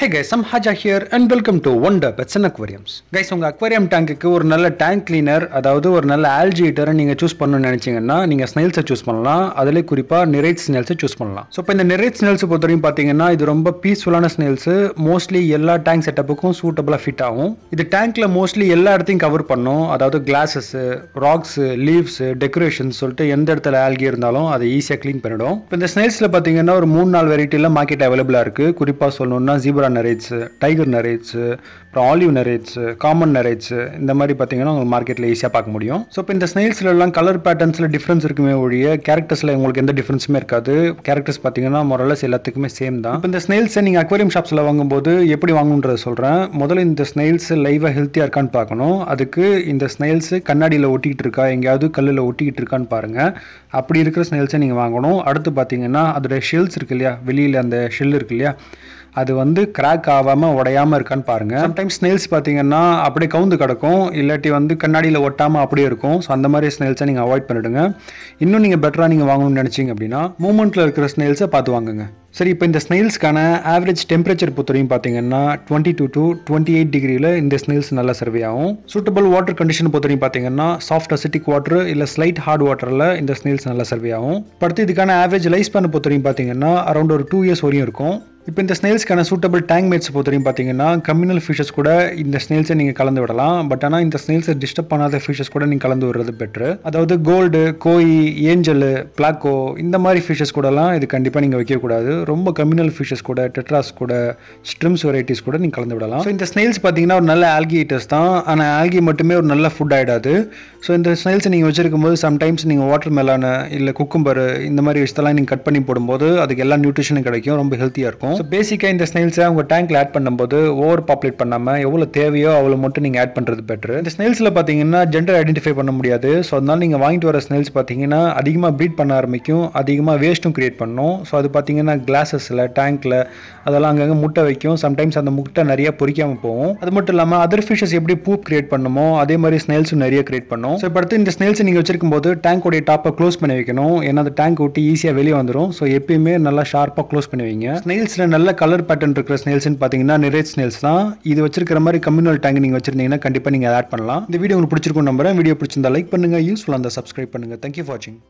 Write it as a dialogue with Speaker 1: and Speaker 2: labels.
Speaker 1: ஹே guys சம் Haja here and welcome to wonder pets and aquariums guys உங்கள் aquarium டேங்குக்கு ஒரு நல்ல டேங்க் கிளீனர் அதாவது ஒரு நல்ல ஆல்ஜிட்டரை நீங்கள் சூஸ் பண்ணணும்னு நினச்சிங்கன்னா நீங்கள் ஸ்னெயில்ஸை சூஸ் பண்ணலாம் அதிலே குறிப்பாக நிறைட் ஸ்னெயில்ஸை சூஸ் பண்ணலாம் ஸோ இப்போ இந்த நிறைட் ஸ்னெயில்ஸ் பொறுத்தவரையும் பார்த்தீங்கன்னா இது ரொம்ப பீஸ்ஃபுல்லான ஸ்னெயில்ஸு மோஸ்ட்லி எல்லா டேங்க் செட்டப்புக்கும் சூட்டபுளாக ஃபிட் ஆகும் இது டேங்க்கில் மோஸ்ட்லி எல்லா இடத்தையும் கவர் பண்ணும் அதாவது கிளாஸஸ்ஸு ராக்ஸு லீவ்ஸு டெக்கரேஷன்ஸ் சொல்லிட்டு எந்த இடத்துல ஆல்கி இருந்தாலும் அதை ஈஸியாக க்ளீன் பண்ணிடும் இப்போ இந்த ஸ்னெயில்ஸில் பார்த்தீங்கன்னா ஒரு மூணு நாலு வெரைட்டியில் மார்க்கெட் அவைலபிளாக இருக்குது குறிப்பாக சொல்லணும்னா zebra cobra nerites tiger nerites அப்புறம் ஆலிவ் நரேட்ஸு காமன் நரேட்ஸு இந்த மாதிரி பார்த்தீங்கன்னா உங்களுக்கு மார்க்கெட்டில் ஈஸியாக பார்க்க முடியும் ஸோ இப்போ இந்த ஸ்னெயில்ஸ்லாம் கலர் பேட்டர்ன்ஸில் டிஃப்ரென்ஸ் இருக்குமே ஒழிய கேரக்டர்ஸில் உங்களுக்கு எந்த டிஃப்ரென்ஸுமே இருக்காது கேரக்டர்ஸ் பார்த்தீங்கன்னா மொரலஸ் எல்லாத்துக்குமே சேம் தான் இப்போ இந்த ஸ்னெயில்ஸை நீங்கள் அக்வேரியம் ஷாப்ஸில் வாங்கும்போது எப்படி வாங்கணுன்றதை சொல்கிறேன் முதல்ல இந்த ஸ்னெயில்ஸ் லைவாக ஹெல்த்தியாக இருக்கான்னு பார்க்கணும் அதுக்கு இந்த ஸ்னெயில்ஸு கண்ணாடியில் ஒட்டிக்கிட்டு இருக்கா எங்கேயாவது கல்லில் ஒட்டிக்கிட்டு இருக்கான்னு பாருங்கள் அப்படி இருக்கிற ஸ்னெயில்ஸை நீங்கள் வாங்கணும் அடுத்து பார்த்தீங்கன்னா அதோடய ஷெல்ஸ் இருக்கு இல்லையா வெளியில் அந்த ஷெல் இருக்கு இல்லையா அது வந்து கிராக் ஆகாமல் உடையாமல் இருக்கான்னு பாருங்கள் சம்டைம்ஸ் ஸ்னெயில்ஸ் பார்த்தீங்கன்னா அப்படியே கவுந்து கிடக்கும் இல்லாட்டி வந்து கண்ணாடியில் ஒட்டாமல் அப்படியே இருக்கும் ஸோ அந்த மாதிரி ஸ்னெயில்ஸை நீங்கள் அவாய்ட் பண்ணிவிடுங்க இன்னும் நீங்கள் பெட்டராக நீங்கள் வாங்கணும்னு நினச்சிங்க அப்படின்னா மூமெண்ட்டில் இருக்கிற ஸ்னெயில்ஸை பார்த்து வாங்குங்க சரி இப்போ இந்த ஸ்னெயில்ஸ்க்கான ஆவரேஜ் டெம்பரேச்சர் பொறுத்தவரையும் பார்த்தீங்கன்னா twenty two to twenty eight டிகிரியில் இந்த ஸ்னெயில்ஸ் நல்லா சர்வே ஆகும் சூட்டபிள் வாட்டர் கண்டிஷன் பொறுத்தவரையும் பார்த்தீங்கன்னா சாஃப்ட் அசிட்டிக் வாட்டர் இல்லை ஸ்லைட் ஹார்ட் வாட்டரில் இந்த ஸ்னெயில்ஸ் நல்லா சர்வே ஆகும் படுத்து இதுக்கான ஆவரேஜ் லைஃப் ஸ்பேன் பொறுத்தவரையும் பார்த்தீங்கன்னா அரௌண்ட் ஒரு டூ இயர்ஸ் வரையும் இருக்கும் இப்போ இந்த ஸ்னேல்ஸ்க்கான சூட்டபிள் டேங்க் மேட்ஸ் பொறுத்தவரையும் பார்த்தீங்கன்னா கம்யூனல் ஃபிஷஸ் கூட இந்த ஸ்னேல்ஸை நீங்கள் கலந்து விடலாம் பட் ஆனால் இந்த ஸ்னேல்ஸை டிஸ்டர்ப் பண்ணாத ஃபிஷஸ் கூட நீங்கள் கலந்து விடுறது பெட்ரு அதாவது கோல்டு கோயி ஏஞ்சலு பிளாக்கோ இந்த மாதிரி ஃபிஷஸ் கூடலாம் இது கண்டிப்பாக நீங்கள் வைக்கக்கூடாது ரொம்ப கம்யூனல் ஃபிஷஸ் கூட டெட்ராஸ் கூட ஸ்ட்ரிம்ஸ் வெரைட்டிஸ் கூட நீங்கள் கலந்து விடலாம் ஸோ இந்த ஸ்னேல்ஸ் பார்த்தீங்கன்னா ஒரு நல்ல ஆல்கி ஆல்கிட்டர்ஸ் தான் ஆனால் ஆல்கி மட்டுமே ஒரு நல்ல ஃபுட் ஆகிடாது ஸோ இந்த ஸ்னேல்ஸை நீங்கள் வச்சிருக்கும் போது சம்டைம்ஸ் நீங்கள் வாட்டர் மெலானு இல்லை குக்கும்பரு இந்த மாதிரி விஷயத்தெல்லாம் நீங்கள் கட் பண்ணி போடும்போது அதுக்கு எல்லா நியூட்ரிஷனும் கிடைக்கும் ரொம்ப ஹெல்த்தியாக இருக்கும் ஸோ பேசிக்காக இந்த ஸ்னெயில்ஸை உங்கள் டேங்க்கில் ஆட் பண்ணும்போது ஓவர் பாப்புலேட் பண்ணாமல் எவ்வளோ தேவையோ அவ்வளோ மட்டும் நீங்கள் ஆட் பண்ணுறது பெட்ரு இந்த ஸ்னெயில்ஸில் பார்த்தீங்கன்னா ஜெண்டர் ஐடென்டிஃபை பண்ண முடியாது ஸோ அதனால் நீங்கள் வாங்கிட்டு வர ஸ்னெயில்ஸ் பார்த்தீங்கன்னா அதிகமாக ப்ரீட் பண்ண ஆரம்பிக்கும் அதிகமாக வேஸ்ட்டும் க்ரியேட் பண்ணும் ஸோ அது பார்த்தீங்கன்னா கிளாஸஸில் டேங்க்கில் அதெல்லாம் அங்கங்கே முட்டை வைக்கும் சம்டைம்ஸ் அந்த முட்டை நிறைய பொறிக்காமல் போகும் அது மட்டும் இல்லாமல் அதர் ஃபிஷஸ் எப்படி பூப் கிரியேட் பண்ணுமோ அதே மாதிரி ஸ்னெயில்ஸும் நிறைய கிரியேட் பண்ணும் ஸோ இப்போ அடுத்து இந்த ஸ்னெயில்ஸ் நீங்கள் வச்சிருக்கும் போது டேங்கோடைய டாப்பை க்ளோஸ் பண்ணி வைக்கணும் ஏன்னா அந்த டேங்க் விட்டு ஈஸியாக வெளியே வந்துடும் ஸோ எப்பயுமே நல்லா ஷார்ப்பாக க்ளோஸ் பண்ணி வைங்க ஸ்னெயில்ஸில் நல்ல கலர் பேட்டர்ன் இருக்கிற ஸ்னேல்ஸ்னு பார்த்தீங்கன்னா நிறைய ஸ்னேல்ஸ் தான் இது வச்சிருக்கிற மாதிரி கம்யூனல் டேங்க் நீங்கள் வச்சிருந்தீங்கன்னா கண்டிப்பாக நீங்கள் ஆட் பண்ணலாம் இந்த வீடியோ உங்களுக்கு பிடிச்சிருக்கும் நம்புறேன் வீடியோ பிடிச்சிருந்தா லைக் பண்ணுங்கள் யூஸ்ஃபுல்லாக இருந்தால் சப்ஸ்கிரைப் பண்ணுங்கள் தேங்க்யூ ஃபார் வாட்சிங்